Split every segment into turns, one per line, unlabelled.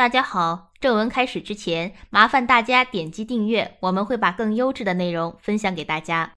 大家好，正文开始之前，麻烦大家点击订阅，我们会把更优质的内容分享给大家。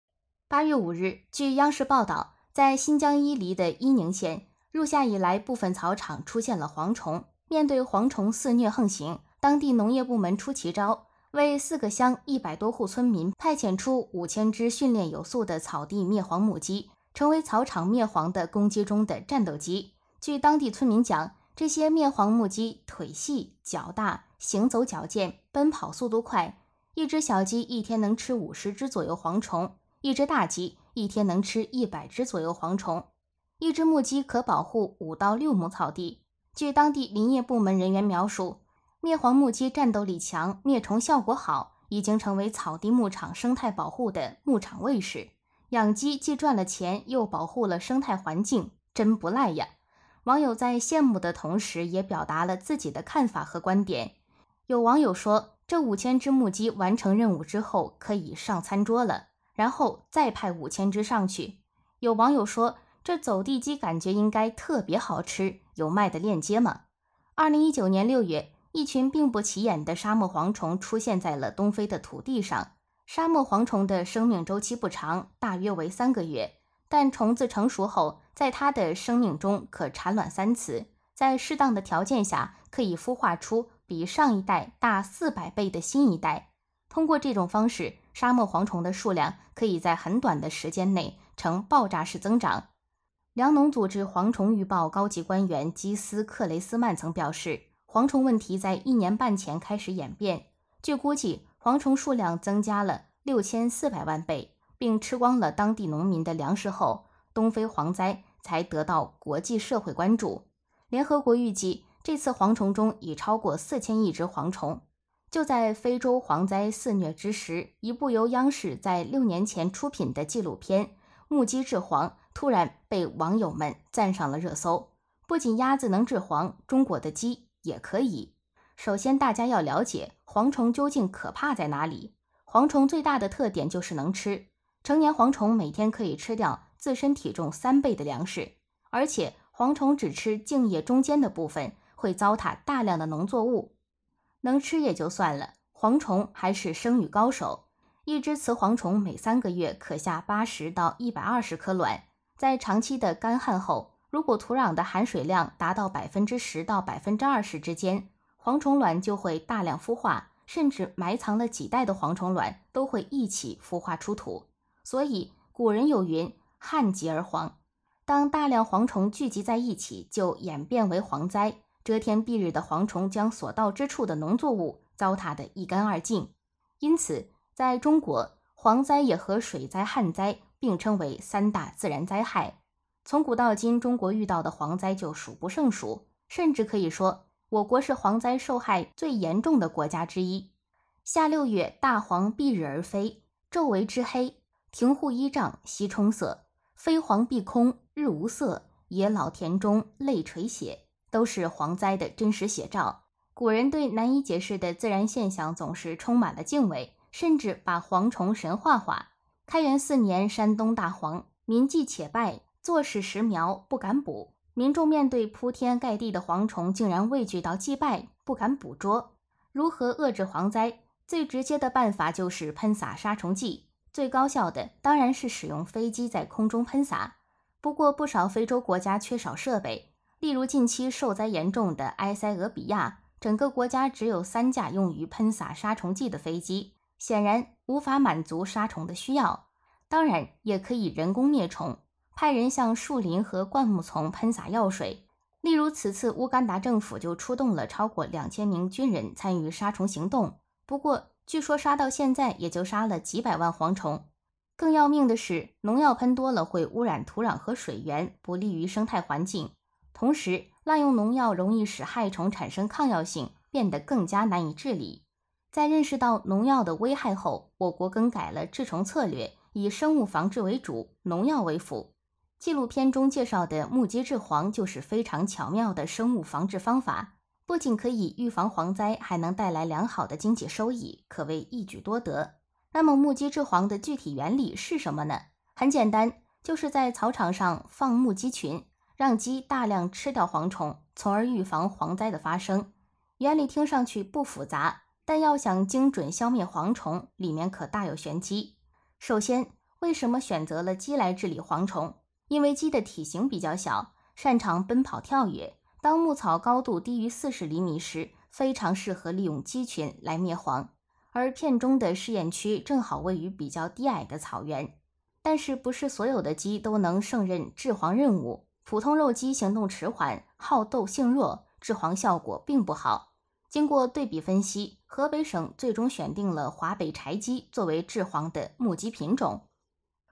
八月五日，据央视报道，在新疆伊犁的伊宁县，入夏以来部分草场出现了蝗虫。面对蝗虫肆虐横行，当地农业部门出奇招，为四个乡一百多户村民派遣出五千只训练有素的草地灭蝗母鸡，成为草场灭蝗的攻击中的战斗机。据当地村民讲。这些灭蝗木鸡腿细脚大，行走矫健，奔跑速度快。一只小鸡一天能吃五十只左右蝗虫，一只大鸡一天能吃一百只左右蝗虫。一只木鸡可保护五到六亩草地。据当地林业部门人员描述，灭蝗木鸡战斗力强，灭虫效果好，已经成为草地牧场生态保护的牧场卫士。养鸡既赚了钱，又保护了生态环境，真不赖呀。网友在羡慕的同时，也表达了自己的看法和观点。有网友说：“这五千只木鸡完成任务之后，可以上餐桌了，然后再派五千只上去。”有网友说：“这走地鸡感觉应该特别好吃，有卖的链接吗？”二零一九年六月，一群并不起眼的沙漠蝗虫出现在了东非的土地上。沙漠蝗虫的生命周期不长，大约为三个月，但虫子成熟后。在它的生命中可产卵三次，在适当的条件下可以孵化出比上一代大四百倍的新一代。通过这种方式，沙漠蝗虫的数量可以在很短的时间内呈爆炸式增长。粮农组织蝗虫预报高级官员基斯克雷斯曼曾表示，蝗虫问题在一年半前开始演变。据估计，蝗虫数量增加了六千四百万倍，并吃光了当地农民的粮食后。东非蝗灾才得到国际社会关注。联合国预计，这次蝗虫中已超过四千亿只蝗虫。就在非洲蝗灾肆虐之时，一部由央视在六年前出品的纪录片《目击治蝗》突然被网友们赞上了热搜。不仅鸭子能治蝗，中国的鸡也可以。首先，大家要了解蝗虫究竟可怕在哪里？蝗虫最大的特点就是能吃。成年蝗虫每天可以吃掉。自身体重三倍的粮食，而且蝗虫只吃茎叶中间的部分，会糟蹋大量的农作物。能吃也就算了，蝗虫还是生育高手。一只雌蝗虫每三个月可下八十到一百二十颗卵。在长期的干旱后，如果土壤的含水量达到百分之十到百分之二十之间，蝗虫卵就会大量孵化，甚至埋藏了几代的蝗虫卵都会一起孵化出土。所以古人有云。旱极而蝗，当大量蝗虫聚集在一起，就演变为蝗灾。遮天蔽日的蝗虫将所到之处的农作物糟蹋得一干二净。因此，在中国，蝗灾也和水灾、旱灾并称为三大自然灾害。从古到今，中国遇到的蝗灾就数不胜数，甚至可以说，我国是蝗灾受害最严重的国家之一。夏六月，大蝗蔽日而飞，昼为之黑，庭户依仗西冲塞。飞蝗碧空，日无色；野老田中泪垂血，都是蝗灾的真实写照。古人对难以解释的自然现象总是充满了敬畏，甚至把蝗虫神话化。开元四年，山东大蝗，民祭且拜，坐视食苗，不敢捕。民众面对铺天盖地的蝗虫，竟然畏惧到祭拜不敢捕捉。如何遏制蝗灾？最直接的办法就是喷洒杀虫剂。最高效的当然是使用飞机在空中喷洒，不过不少非洲国家缺少设备，例如近期受灾严重的埃塞俄比亚，整个国家只有三架用于喷洒杀虫剂的飞机，显然无法满足杀虫的需要。当然，也可以人工灭虫，派人向树林和灌木丛喷洒药水，例如此次乌干达政府就出动了超过两千名军人参与杀虫行动，不过。据说杀到现在也就杀了几百万蝗虫。更要命的是，农药喷多了会污染土壤和水源，不利于生态环境。同时，滥用农药容易使害虫产生抗药性，变得更加难以治理。在认识到农药的危害后，我国更改了治虫策略，以生物防治为主，农药为辅。纪录片中介绍的木屐治蝗就是非常巧妙的生物防治方法。不仅可以预防蝗灾，还能带来良好的经济收益，可谓一举多得。那么，木鸡治蝗的具体原理是什么呢？很简单，就是在草场上放牧鸡群，让鸡大量吃掉蝗虫，从而预防蝗灾的发生。原理听上去不复杂，但要想精准消灭蝗虫，里面可大有玄机。首先，为什么选择了鸡来治理蝗虫？因为鸡的体型比较小，擅长奔跑跳跃。当牧草高度低于四十厘米时，非常适合利用鸡群来灭蝗。而片中的试验区正好位于比较低矮的草原，但是不是所有的鸡都能胜任制蝗任务。普通肉鸡行动迟缓，好斗性弱，制蝗效果并不好。经过对比分析，河北省最终选定了华北柴鸡作为制蝗的牧鸡品种。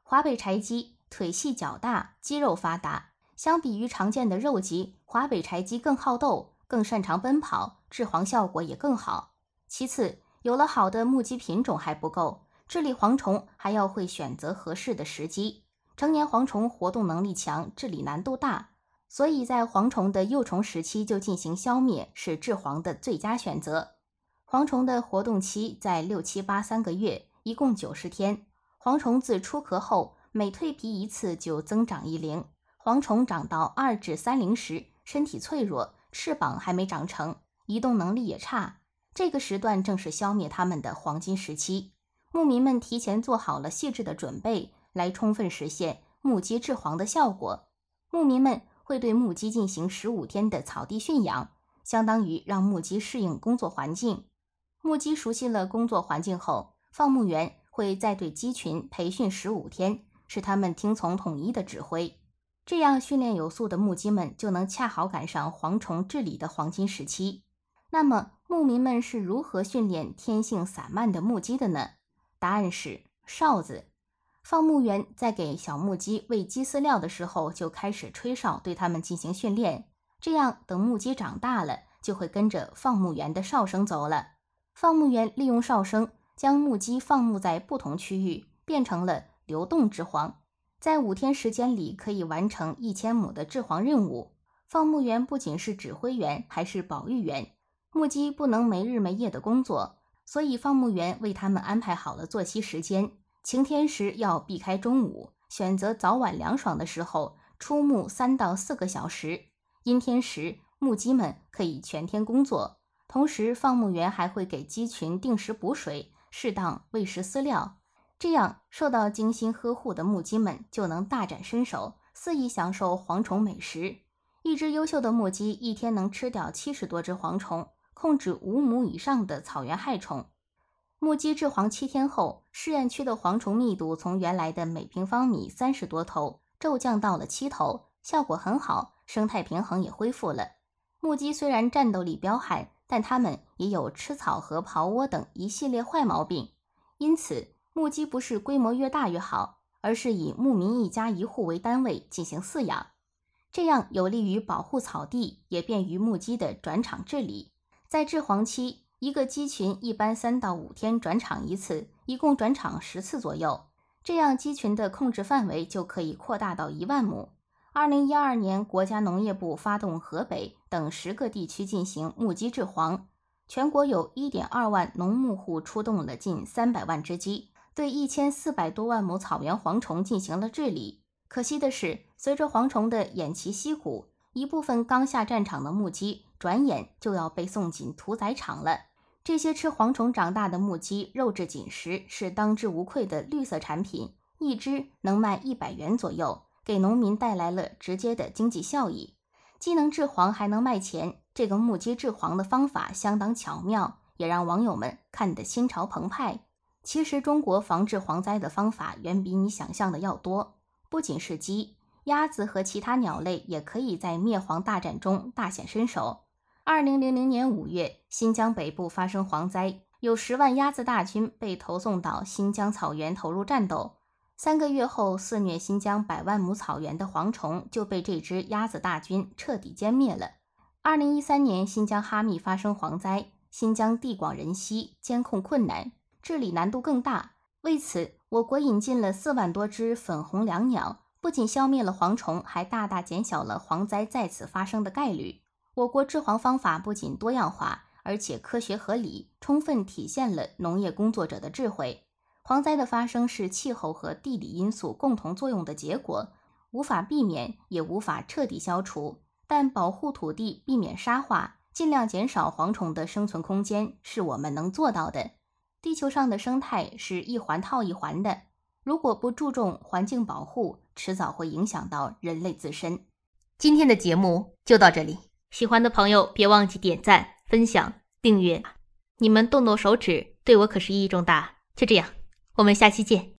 华北柴鸡腿细脚大，肌肉发达。相比于常见的肉鸡，华北柴鸡更好斗，更擅长奔跑，治蝗效果也更好。其次，有了好的目鸡品种还不够，治理蝗虫还要会选择合适的时机。成年蝗虫活动能力强，治理难度大，所以在蝗虫的幼虫时期就进行消灭是治蝗的最佳选择。蝗虫的活动期在六七八三个月，一共九十天。蝗虫自出壳后，每蜕皮一次就增长一龄。蝗虫长到二至三龄时，身体脆弱，翅膀还没长成，移动能力也差。这个时段正是消灭它们的黄金时期。牧民们提前做好了细致的准备，来充分实现木鸡制蝗的效果。牧民们会对牧鸡进行十五天的草地驯养，相当于让牧鸡适应工作环境。牧鸡熟悉了工作环境后，放牧员会再对鸡群培训十五天，使它们听从统一的指挥。这样，训练有素的牧鸡们就能恰好赶上蝗虫治理的黄金时期。那么，牧民们是如何训练天性散漫的牧鸡的呢？答案是哨子。放牧员在给小牧鸡喂鸡饲料的时候，就开始吹哨，对它们进行训练。这样，等牧鸡长大了，就会跟着放牧员的哨声走了。放牧员利用哨声将牧鸡放牧在不同区域，变成了流动之蝗。在五天时间里，可以完成一千亩的治蝗任务。放牧员不仅是指挥员，还是保育员。牧鸡不能没日没夜的工作，所以放牧员为他们安排好了作息时间。晴天时要避开中午，选择早晚凉爽的时候出牧三到四个小时。阴天时，牧鸡们可以全天工作。同时，放牧员还会给鸡群定时补水，适当喂食饲料。这样，受到精心呵护的木鸡们就能大展身手，肆意享受蝗虫美食。一只优秀的木鸡一天能吃掉七十多只蝗虫，控制五亩以上的草原害虫。木鸡治蝗七天后，试验区的蝗虫密度从原来的每平方米三十多头骤降到了七头，效果很好，生态平衡也恢复了。木鸡虽然战斗力彪悍，但它们也有吃草和刨窝等一系列坏毛病，因此。牧鸡不是规模越大越好，而是以牧民一家一户为单位进行饲养，这样有利于保护草地，也便于牧鸡的转场治理。在治黄期，一个鸡群一般三到五天转场一次，一共转场十次左右，这样鸡群的控制范围就可以扩大到一万亩。二零一二年，国家农业部发动河北等十个地区进行牧鸡治黄，全国有一点二万农牧户出动了近三百万只鸡。对一千四百多万亩草原蝗虫进行了治理。可惜的是，随着蝗虫的偃旗息鼓，一部分刚下战场的木鸡，转眼就要被送进屠宰场了。这些吃蝗虫长大的木鸡肉质紧实，是当之无愧的绿色产品，一只能卖一百元左右，给农民带来了直接的经济效益。既能治蝗，还能卖钱，这个木鸡治蝗的方法相当巧妙，也让网友们看得心潮澎湃。其实，中国防治蝗灾的方法远比你想象的要多。不仅是鸡、鸭子和其他鸟类也可以在灭蝗大战中大显身手。二零零零年五月，新疆北部发生蝗灾，有十万鸭子大军被投送到新疆草原投入战斗。三个月后，肆虐新疆百万亩草原的蝗虫就被这支鸭子大军彻底歼灭了。二零一三年，新疆哈密发生蝗灾，新疆地广人稀，监控困难。治理难度更大。为此，我国引进了四万多只粉红椋鸟，不仅消灭了蝗虫，还大大减小了蝗灾再次发生的概率。我国治蝗方法不仅多样化，而且科学合理，充分体现了农业工作者的智慧。蝗灾的发生是气候和地理因素共同作用的结果，无法避免，也无法彻底消除。但保护土地，避免沙化，尽量减少蝗虫的生存空间，是我们能做到的。地球上的生态是一环套一环的，如果不注重环境保护，迟早会影响到人类自身。今天的节目就到这里，喜欢的朋友别忘记点赞、分享、订阅，你们动动手指，对我可是意义重大。就这样，我们下期见。